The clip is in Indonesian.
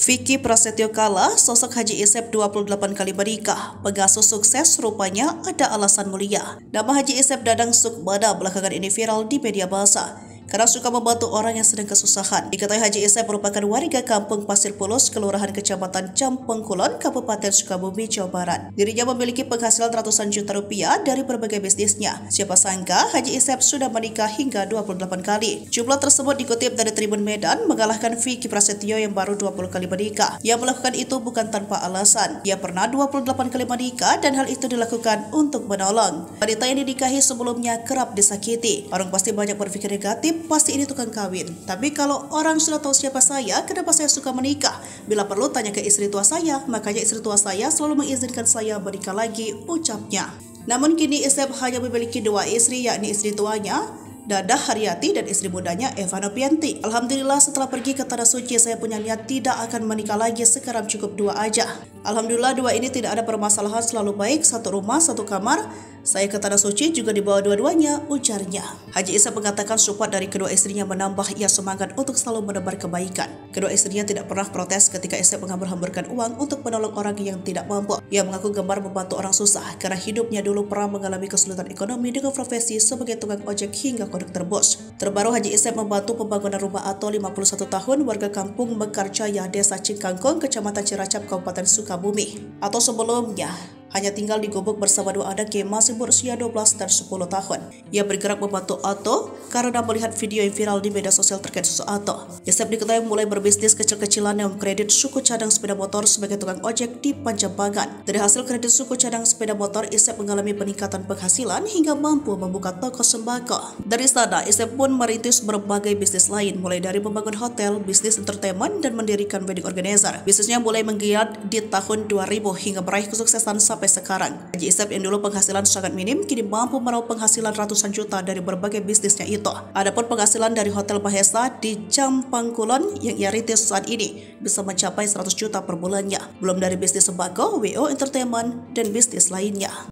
Vicky Prasetyo kala sosok Haji Isep 28 kali berikah. Pengasuh sukses rupanya ada alasan mulia. Nama Haji Isep Dadang Sukmana belakangan ini viral di media massa karena suka membantu orang yang sedang kesusahan. Diketahui Haji Isai merupakan warga kampung Pasir Pulus, Kelurahan Kecamatan Campeng Kulon, Kabupaten Sukabumi, Jawa Barat. Dirinya memiliki penghasilan ratusan juta rupiah dari berbagai bisnisnya. Siapa sangka Haji Isep sudah menikah hingga 28 kali. Jumlah tersebut dikutip dari Tribun Medan mengalahkan Vicky Prasetyo yang baru 20 kali menikah. Ia melakukan itu bukan tanpa alasan. Ia pernah 28 kali menikah dan hal itu dilakukan untuk menolong. Wanita yang dinikahi sebelumnya kerap disakiti. Orang pasti banyak berpikir negatif pasti ini tukang kawin. Tapi kalau orang sudah tahu siapa saya, kenapa saya suka menikah? Bila perlu tanya ke istri tua saya, makanya istri tua saya selalu mengizinkan saya menikah lagi, ucapnya. Namun kini Isep hanya memiliki dua istri yakni istri tuanya, Dadah Haryati dan istri mudanya Eva Nopianti. Alhamdulillah setelah pergi ke Tanah Suci saya punya niat tidak akan menikah lagi sekarang cukup dua aja. Alhamdulillah dua ini tidak ada permasalahan selalu baik, satu rumah, satu kamar, saya ke Tanah Suci juga dibawa dua-duanya, ujarnya. Haji Isa mengatakan support dari kedua istrinya menambah ia semangat untuk selalu menebar kebaikan. Kedua istrinya tidak pernah protes ketika Isa menghambur-hamburkan uang untuk menolong orang yang tidak mampu. Ia mengaku gemar membantu orang susah karena hidupnya dulu pernah mengalami kesulitan ekonomi dengan profesi sebagai tukang ojek hingga konduktor bos. Terbaru Haji Isa membantu pembangunan rumah atau 51 tahun warga kampung Mekarjaya Desa Cingkangkong, Kecamatan Ciracap, Kabupaten Sukabumi. Atau sebelumnya, hanya tinggal di gubuk bersama dua anak yang masih berusia 12 dan 10 tahun. Ia bergerak membantu Ato karena melihat video yang viral di media sosial terkait susu Ato. Yosef diketahui mulai berbisnis kecil-kecilan yang mengkredit suku cadang sepeda motor sebagai tukang ojek di Panjabangan. Dari hasil kredit suku cadang sepeda motor, Isep mengalami peningkatan penghasilan hingga mampu membuka toko sembako. Dari sana, Isep pun merintis berbagai bisnis lain, mulai dari membangun hotel, bisnis entertainment, dan mendirikan wedding organizer. Bisnisnya mulai menggiat di tahun 2000 hingga meraih kesuksesan sampai sampai sekarang. Haji Isep yang dulu penghasilan sangat minim, kini mampu meraup penghasilan ratusan juta dari berbagai bisnisnya itu. Adapun penghasilan dari Hotel Bahesa di Campang Kulon yang ia rintis saat ini bisa mencapai 100 juta per bulannya. Belum dari bisnis sembako, WO Entertainment, dan bisnis lainnya.